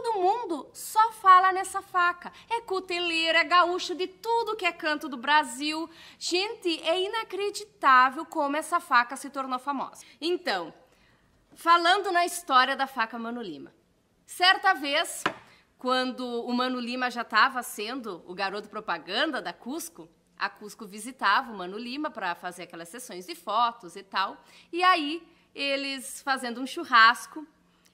Todo mundo só fala nessa faca. É cuteleiro, é gaúcho de tudo que é canto do Brasil. Gente, é inacreditável como essa faca se tornou famosa. Então, falando na história da faca Mano Lima. Certa vez, quando o Mano Lima já estava sendo o garoto propaganda da Cusco, a Cusco visitava o Mano Lima para fazer aquelas sessões de fotos e tal. E aí, eles fazendo um churrasco,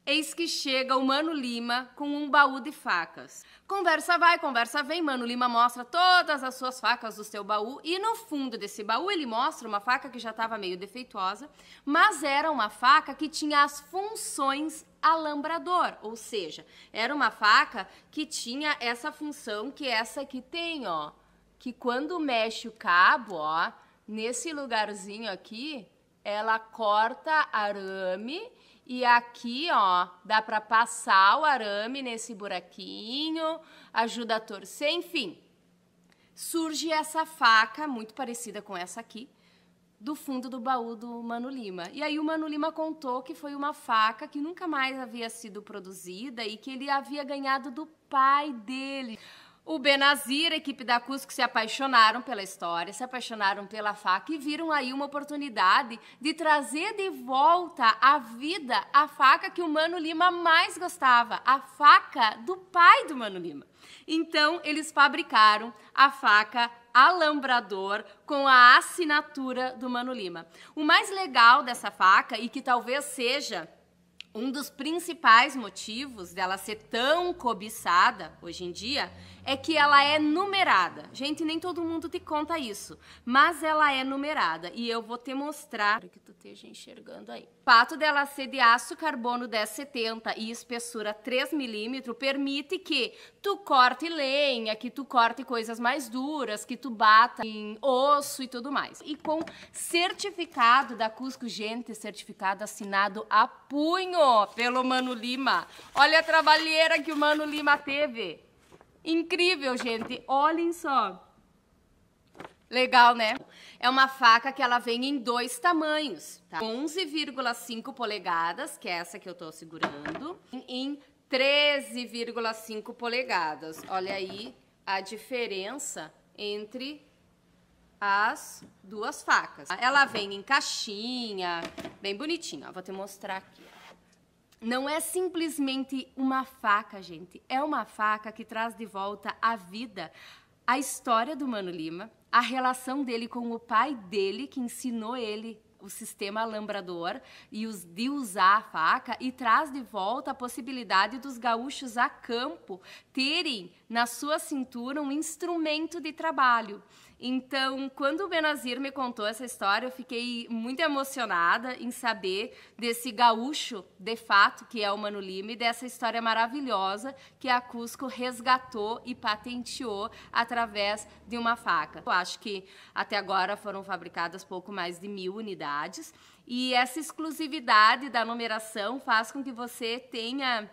Eis que chega o Mano Lima com um baú de facas. Conversa vai, conversa vem, Mano Lima mostra todas as suas facas do seu baú e no fundo desse baú ele mostra uma faca que já estava meio defeituosa, mas era uma faca que tinha as funções alambrador, ou seja, era uma faca que tinha essa função que essa aqui tem, ó, que quando mexe o cabo, ó, nesse lugarzinho aqui, ela corta arame e aqui, ó, dá para passar o arame nesse buraquinho, ajuda a torcer, enfim. Surge essa faca, muito parecida com essa aqui, do fundo do baú do Mano Lima. E aí o Mano Lima contou que foi uma faca que nunca mais havia sido produzida e que ele havia ganhado do pai dele. O Benazir, a equipe da Cusco se apaixonaram pela história, se apaixonaram pela faca e viram aí uma oportunidade de trazer de volta à vida a faca que o Mano Lima mais gostava, a faca do pai do Mano Lima. Então, eles fabricaram a faca alambrador com a assinatura do Mano Lima. O mais legal dessa faca e que talvez seja um dos principais motivos dela ser tão cobiçada hoje em dia é que ela é numerada. Gente, nem todo mundo te conta isso, mas ela é numerada e eu vou te mostrar para que tu esteja enxergando aí. O fato dela ser de aço carbono 1070 e espessura 3 milímetros permite que tu corte lenha, que tu corte coisas mais duras, que tu bata em osso e tudo mais. E com certificado da Cusco Gente, certificado assinado a punho pelo Mano Lima. Olha a trabalheira que o Mano Lima teve. Incrível, gente. Olhem só. Legal, né? É uma faca que ela vem em dois tamanhos, tá? 11,5 polegadas, que é essa que eu tô segurando, em 13,5 polegadas. Olha aí a diferença entre as duas facas. Ela vem em caixinha, bem bonitinha. vou te mostrar aqui. Não é simplesmente uma faca, gente. É uma faca que traz de volta a vida, a história do Mano Lima, a relação dele com o pai dele, que ensinou ele o sistema lambrador e os de usar a faca e traz de volta a possibilidade dos gaúchos a campo terem na sua cintura um instrumento de trabalho. Então, quando o Benazir me contou essa história, eu fiquei muito emocionada em saber desse gaúcho, de fato, que é o Mano Lima, e dessa história maravilhosa que a Cusco resgatou e patenteou através de uma faca. Eu acho que até agora foram fabricadas pouco mais de mil unidades e essa exclusividade da numeração faz com que você tenha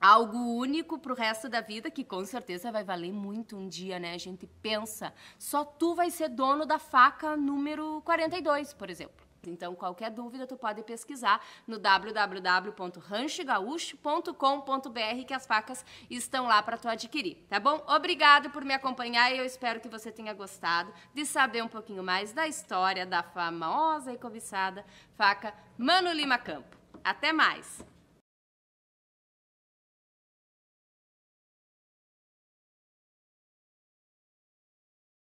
algo único para o resto da vida, que com certeza vai valer muito um dia, né? A gente pensa, só tu vai ser dono da faca número 42, por exemplo. Então, qualquer dúvida, tu pode pesquisar no www.ranchgaúcho.com.br que as facas estão lá para tu adquirir, tá bom? Obrigado por me acompanhar e eu espero que você tenha gostado de saber um pouquinho mais da história da famosa e cobiçada faca Mano Lima Campo. Até mais!